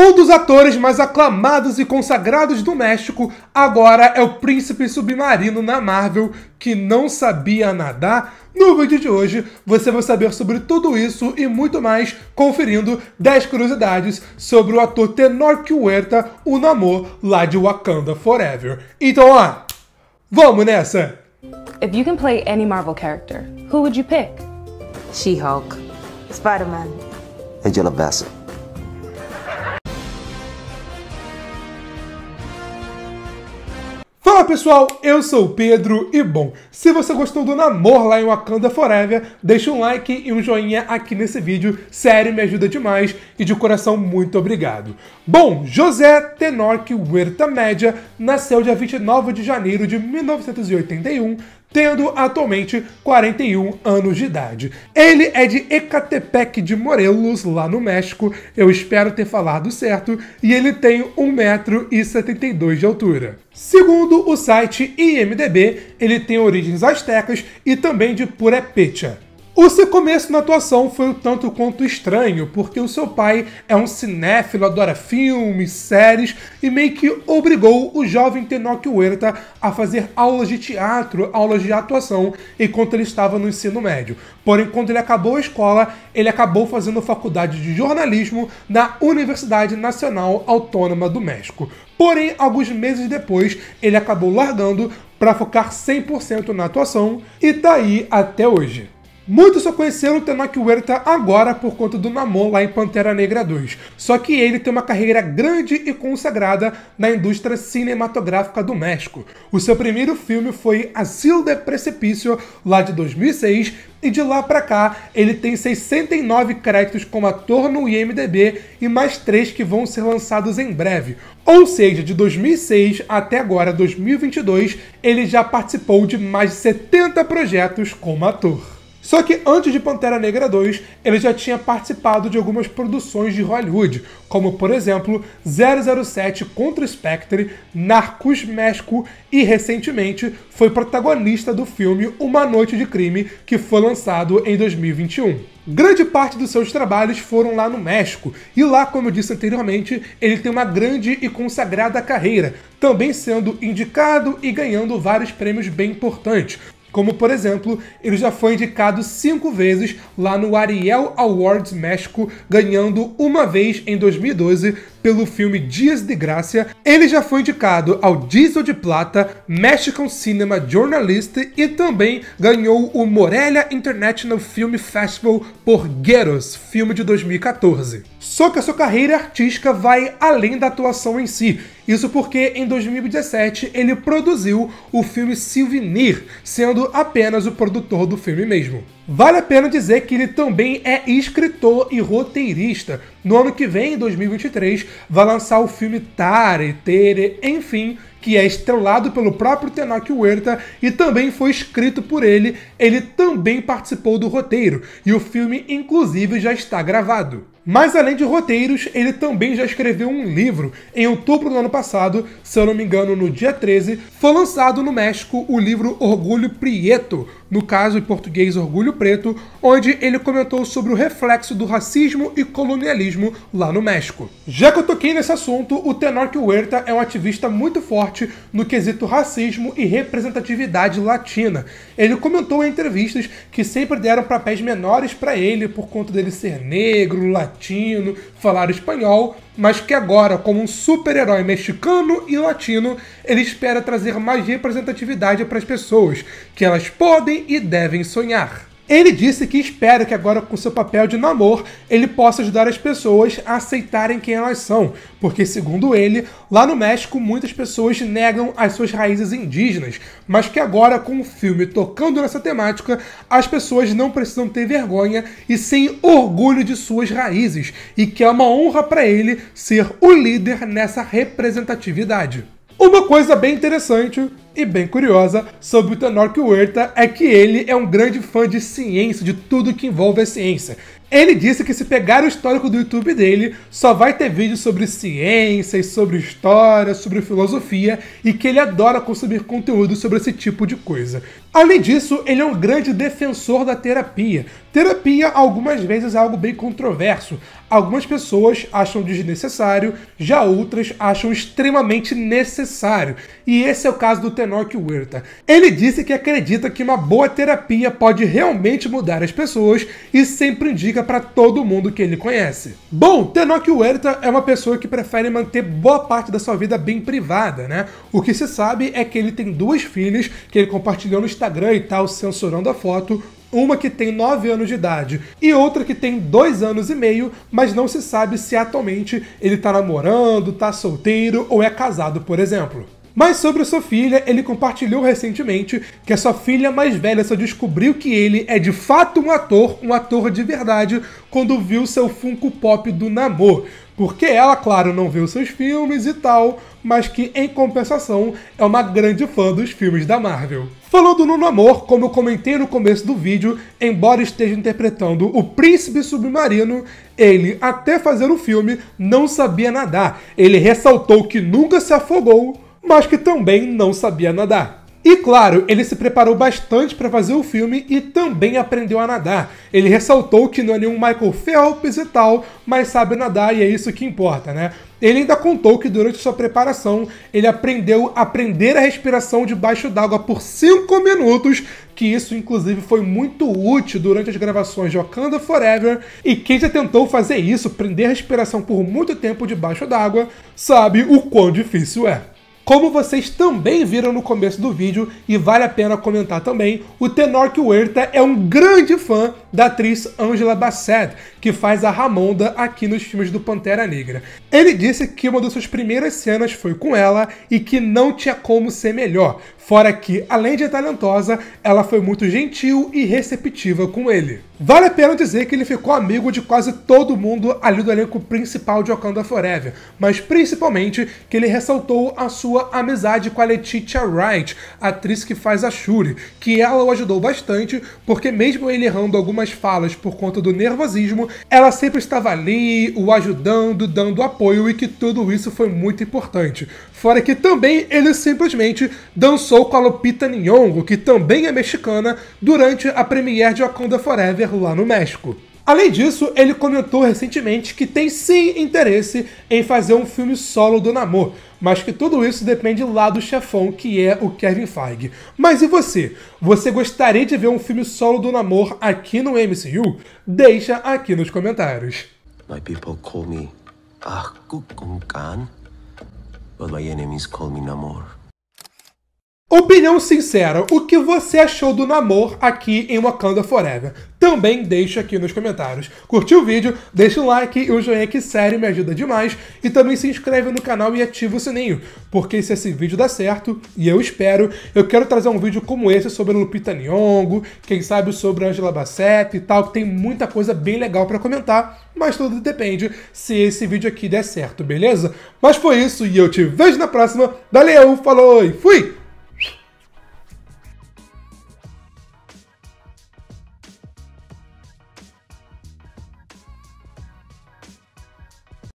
Um dos atores mais aclamados e consagrados do México agora é o príncipe submarino na Marvel que não sabia nadar. No vídeo de hoje você vai saber sobre tudo isso e muito mais conferindo 10 curiosidades sobre o ator Tenor Huerta, o Namor lá de Wakanda Forever. Então, ó, vamos nessa. If you can play any Marvel character, who would you pick? She-Hulk, Spider-Man, Angela Bassett. Fala pessoal, eu sou o Pedro e bom, se você gostou do namoro lá em Wakanda Forever, deixa um like e um joinha aqui nesse vídeo, sério, me ajuda demais e de coração muito obrigado. Bom, José Tenor Huerta Média nasceu dia 29 de janeiro de 1981 tendo atualmente 41 anos de idade. Ele é de Ecatepec de Morelos, lá no México, eu espero ter falado certo, e ele tem 1,72m de altura. Segundo o site IMDB, ele tem origens astecas e também de Purepecha. O seu começo na atuação foi um tanto quanto estranho, porque o seu pai é um cinéfilo, adora filmes, séries e meio que obrigou o jovem Tenoch Huerta a fazer aulas de teatro, aulas de atuação, enquanto ele estava no ensino médio. Porém, quando ele acabou a escola, ele acabou fazendo faculdade de jornalismo na Universidade Nacional Autônoma do México. Porém, alguns meses depois, ele acabou largando para focar 100% na atuação e tá aí até hoje. Muitos só conheceram Tenoch Huerta agora por conta do Namor lá em Pantera Negra 2. Só que ele tem uma carreira grande e consagrada na indústria cinematográfica do México. O seu primeiro filme foi Asilo de Precipício, lá de 2006, e de lá para cá ele tem 69 créditos como ator no IMDb e mais três que vão ser lançados em breve. Ou seja, de 2006 até agora, 2022, ele já participou de mais de 70 projetos como ator. Só que antes de Pantera Negra 2, ele já tinha participado de algumas produções de Hollywood, como por exemplo 007 contra Spectre, Narcos México e recentemente foi protagonista do filme Uma Noite de Crime, que foi lançado em 2021. Grande parte dos seus trabalhos foram lá no México, e lá, como eu disse anteriormente, ele tem uma grande e consagrada carreira, também sendo indicado e ganhando vários prêmios bem importantes, como por exemplo, ele já foi indicado cinco vezes lá no Ariel Awards México, ganhando uma vez em 2012 pelo filme Dias de Graça, ele já foi indicado ao Diesel de Plata, Mexican Cinema Journalist e também ganhou o Morelia International Film Festival por Gueros, filme de 2014. Só que a sua carreira artística vai além da atuação em si. Isso porque em 2017 ele produziu o filme Souvenir, sendo apenas o produtor do filme mesmo. Vale a pena dizer que ele também é escritor e roteirista. No ano que vem, em 2023, vai lançar o filme Tare, Tere, enfim, que é estrelado pelo próprio Tenoch Huerta e também foi escrito por ele ele também participou do roteiro, e o filme, inclusive, já está gravado. Mas além de roteiros, ele também já escreveu um livro. Em outubro do ano passado, se eu não me engano, no dia 13, foi lançado no México o livro Orgulho Prieto, no caso em português Orgulho Preto, onde ele comentou sobre o reflexo do racismo e colonialismo lá no México. Já que eu toquei nesse assunto, o Tenorque Huerta é um ativista muito forte no quesito racismo e representatividade latina. Ele comentou entrevistas que sempre deram papéis menores para ele por conta dele ser negro, latino, falar espanhol, mas que agora, como um super-herói mexicano e latino, ele espera trazer mais representatividade para as pessoas, que elas podem e devem sonhar. Ele disse que espera que agora, com seu papel de namor, ele possa ajudar as pessoas a aceitarem quem elas são, porque, segundo ele, lá no México muitas pessoas negam as suas raízes indígenas, mas que agora, com o filme tocando nessa temática, as pessoas não precisam ter vergonha e sem orgulho de suas raízes, e que é uma honra para ele ser o líder nessa representatividade. Uma coisa bem interessante e bem curiosa sobre o Tanok Huerta é que ele é um grande fã de ciência, de tudo que envolve a ciência. Ele disse que se pegar o histórico do YouTube dele, só vai ter vídeos sobre ciências, sobre história, sobre filosofia e que ele adora consumir conteúdo sobre esse tipo de coisa. Além disso, ele é um grande defensor da terapia, Terapia algumas vezes é algo bem controverso. Algumas pessoas acham desnecessário, já outras acham extremamente necessário. E esse é o caso do Tenok Huerta. Ele disse que acredita que uma boa terapia pode realmente mudar as pessoas e sempre indica para todo mundo que ele conhece. Bom, Tenok Huerta é uma pessoa que prefere manter boa parte da sua vida bem privada, né? O que se sabe é que ele tem duas filhas que ele compartilhou no Instagram e tal, censurando a foto, uma que tem 9 anos de idade e outra que tem 2 anos e meio, mas não se sabe se atualmente ele está namorando, está solteiro ou é casado, por exemplo. Mas sobre sua filha, ele compartilhou recentemente que a sua filha mais velha só descobriu que ele é de fato um ator, um ator de verdade, quando viu seu Funko Pop do Namor. Porque ela, claro, não viu seus filmes e tal, mas que, em compensação, é uma grande fã dos filmes da Marvel. Falando no Namor, como eu comentei no começo do vídeo, embora esteja interpretando o príncipe submarino, ele, até fazer o filme, não sabia nadar. Ele ressaltou que nunca se afogou, mas que também não sabia nadar. E claro, ele se preparou bastante para fazer o filme e também aprendeu a nadar. Ele ressaltou que não é nenhum Michael Phelps e tal, mas sabe nadar e é isso que importa, né? Ele ainda contou que durante sua preparação ele aprendeu a prender a respiração debaixo d'água por 5 minutos, que isso inclusive foi muito útil durante as gravações de Wakanda Forever, e quem já tentou fazer isso, prender a respiração por muito tempo debaixo d'água, sabe o quão difícil é. Como vocês também viram no começo do vídeo, e vale a pena comentar também, o tenor que Huerta é um grande fã da atriz Angela Bassett, que faz a Ramonda aqui nos filmes do Pantera Negra. Ele disse que uma das suas primeiras cenas foi com ela e que não tinha como ser melhor, fora que, além de talentosa, ela foi muito gentil e receptiva com ele. Vale a pena dizer que ele ficou amigo de quase todo mundo ali do elenco principal de Wakanda Forever, mas principalmente que ele ressaltou a sua amizade com a Letitia Wright, atriz que faz a Shuri, que ela o ajudou bastante, porque mesmo ele errando algumas algumas falas por conta do nervosismo, ela sempre estava ali, o ajudando, dando apoio e que tudo isso foi muito importante. Fora que também ele simplesmente dançou com a Lupita Nyong'o, que também é mexicana, durante a premiere de Wakanda Forever lá no México. Além disso, ele comentou recentemente que tem sim interesse em fazer um filme solo do Namor, mas que tudo isso depende lá do chefão, que é o Kevin Feige. Mas e você? Você gostaria de ver um filme solo do Namor aqui no MCU? Deixa aqui nos comentários. My people call me Ah but my enemies call me Namor. Opinião sincera, o que você achou do namoro aqui em Wakanda Forever? Também deixa aqui nos comentários. Curtiu o vídeo? Deixa o like e o joinha que sério me ajuda demais. E também se inscreve no canal e ativa o sininho, porque se esse vídeo der certo, e eu espero, eu quero trazer um vídeo como esse sobre Lupita Nyong'o, quem sabe sobre Angela Bassett e tal, que tem muita coisa bem legal para comentar, mas tudo depende se esse vídeo aqui der certo, beleza? Mas foi isso e eu te vejo na próxima. Valeu, falou e fui!